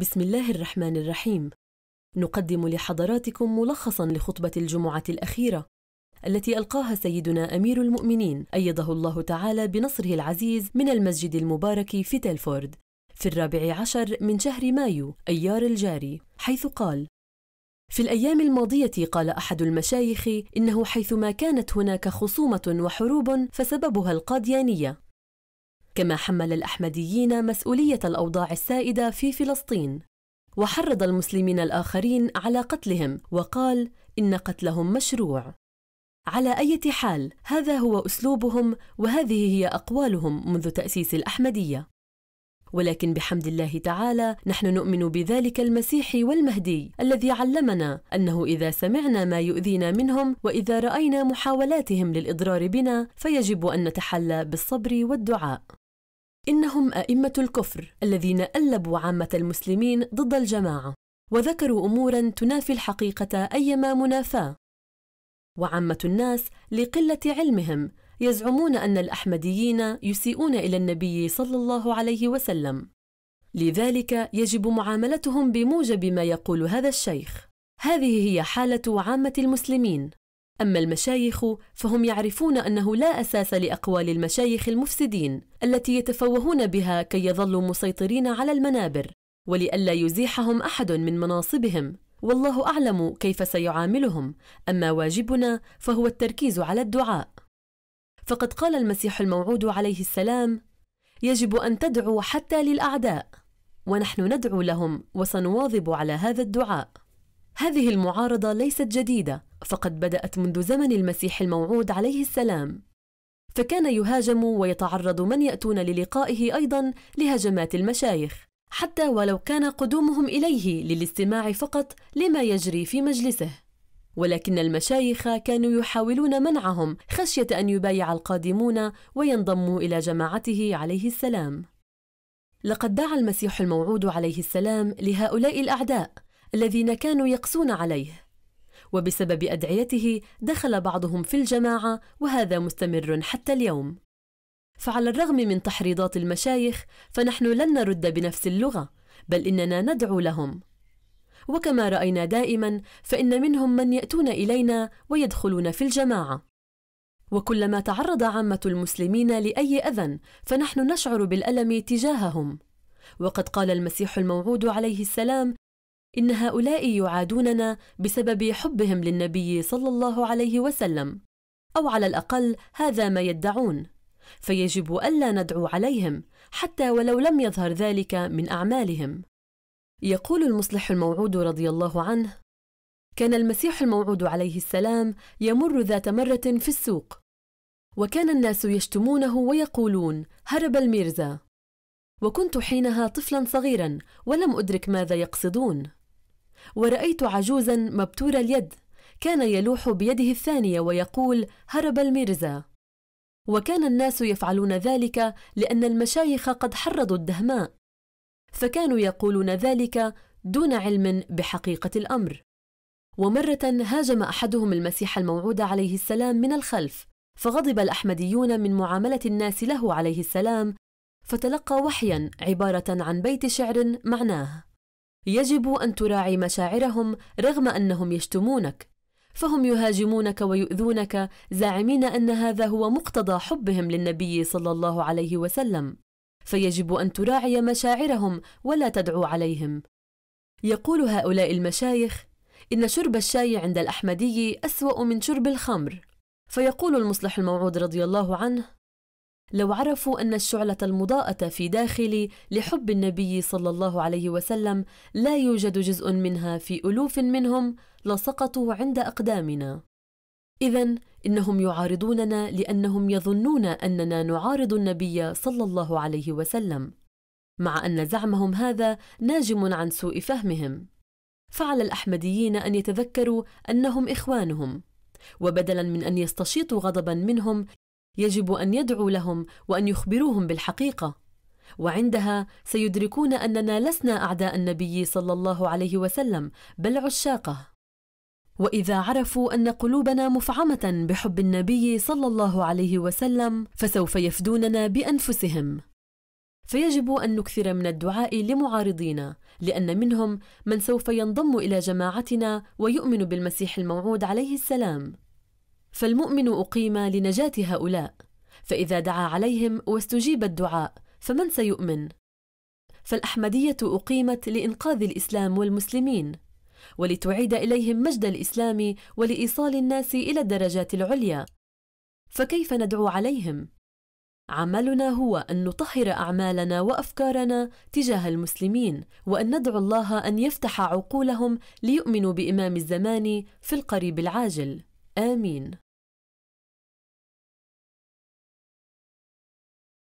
بسم الله الرحمن الرحيم نقدم لحضراتكم ملخصا لخطبه الجمعه الاخيره التي القاها سيدنا امير المؤمنين ايده الله تعالى بنصره العزيز من المسجد المبارك في تلفورد في الرابع عشر من شهر مايو ايار الجاري حيث قال في الايام الماضيه قال احد المشايخ انه حيثما كانت هناك خصومه وحروب فسببها القاديانيه كما حمل الأحمديين مسؤولية الأوضاع السائدة في فلسطين وحرض المسلمين الآخرين على قتلهم وقال إن قتلهم مشروع على أي حال هذا هو أسلوبهم وهذه هي أقوالهم منذ تأسيس الأحمدية ولكن بحمد الله تعالى نحن نؤمن بذلك المسيح والمهدي الذي علمنا انه اذا سمعنا ما يؤذينا منهم واذا راينا محاولاتهم للاضرار بنا فيجب ان نتحلى بالصبر والدعاء إنهم أئمة الكفر الذين ألبوا عامة المسلمين ضد الجماعة وذكروا أمورا تنافي الحقيقة أيما منافاة وعامة الناس لقلة علمهم يزعمون أن الأحمديين يسيئون إلى النبي صلى الله عليه وسلم لذلك يجب معاملتهم بموجب ما يقول هذا الشيخ هذه هي حالة عامة المسلمين أما المشايخ فهم يعرفون أنه لا أساس لأقوال المشايخ المفسدين التي يتفوهون بها كي يظلوا مسيطرين على المنابر ولئلا يزيحهم أحد من مناصبهم والله أعلم كيف سيعاملهم أما واجبنا فهو التركيز على الدعاء فقد قال المسيح الموعود عليه السلام يجب أن تدعو حتى للأعداء ونحن ندعو لهم وسنواظب على هذا الدعاء هذه المعارضة ليست جديدة فقد بدأت منذ زمن المسيح الموعود عليه السلام فكان يهاجم ويتعرض من يأتون للقائه أيضا لهجمات المشايخ حتى ولو كان قدومهم إليه للاستماع فقط لما يجري في مجلسه ولكن المشايخ كانوا يحاولون منعهم خشية أن يبايع القادمون وينضموا إلى جماعته عليه السلام لقد دعا المسيح الموعود عليه السلام لهؤلاء الأعداء الذين كانوا يقسون عليه وبسبب ادعيته دخل بعضهم في الجماعه وهذا مستمر حتى اليوم فعلى الرغم من تحريضات المشايخ فنحن لن نرد بنفس اللغه بل اننا ندعو لهم وكما راينا دائما فان منهم من ياتون الينا ويدخلون في الجماعه وكلما تعرض عامه المسلمين لاي اذى فنحن نشعر بالالم تجاههم وقد قال المسيح الموعود عليه السلام إن هؤلاء يعادوننا بسبب حبهم للنبي صلى الله عليه وسلم، أو على الأقل هذا ما يدعون، فيجب ألا ندعو عليهم حتى ولو لم يظهر ذلك من أعمالهم. يقول المصلح الموعود رضي الله عنه: كان المسيح الموعود عليه السلام يمر ذات مرة في السوق، وكان الناس يشتمونه ويقولون: هرب الميرزا. وكنت حينها طفلا صغيرا ولم ادرك ماذا يقصدون ورأيت عجوزا مبتور اليد كان يلوح بيده الثانية ويقول هرب الميرزا وكان الناس يفعلون ذلك لأن المشايخ قد حرضوا الدهماء فكانوا يقولون ذلك دون علم بحقيقة الأمر ومرة هاجم أحدهم المسيح الموعود عليه السلام من الخلف فغضب الأحمديون من معاملة الناس له عليه السلام فتلقى وحيا عبارة عن بيت شعر معناه يجب ان تراعي مشاعرهم رغم انهم يشتمونك فهم يهاجمونك ويؤذونك زاعمين ان هذا هو مقتضى حبهم للنبي صلى الله عليه وسلم فيجب ان تراعي مشاعرهم ولا تدعو عليهم يقول هؤلاء المشايخ ان شرب الشاي عند الاحمدي اسوا من شرب الخمر فيقول المصلح الموعود رضي الله عنه لو عرفوا أن الشعلة المضاءة في داخلي لحب النبي صلى الله عليه وسلم لا يوجد جزء منها في ألوف منهم لسقطوا عند أقدامنا. إذا إنهم يعارضوننا لأنهم يظنون أننا نعارض النبي صلى الله عليه وسلم، مع أن زعمهم هذا ناجم عن سوء فهمهم. فعلى الأحمديين أن يتذكروا أنهم إخوانهم، وبدلاً من أن يستشيطوا غضباً منهم يجب ان يدعوا لهم وان يخبروهم بالحقيقه وعندها سيدركون اننا لسنا اعداء النبي صلى الله عليه وسلم بل عشاقه واذا عرفوا ان قلوبنا مفعمه بحب النبي صلى الله عليه وسلم فسوف يفدوننا بانفسهم فيجب ان نكثر من الدعاء لمعارضينا لان منهم من سوف ينضم الى جماعتنا ويؤمن بالمسيح الموعود عليه السلام فالمؤمن أقيم لنجاة هؤلاء فإذا دعا عليهم واستجيب الدعاء فمن سيؤمن؟ فالأحمدية أقيمت لإنقاذ الإسلام والمسلمين ولتعيد إليهم مجد الإسلام ولإيصال الناس إلى الدرجات العليا فكيف ندعو عليهم؟ عملنا هو أن نطهر أعمالنا وأفكارنا تجاه المسلمين وأن ندعو الله أن يفتح عقولهم ليؤمنوا بإمام الزمان في القريب العاجل آمين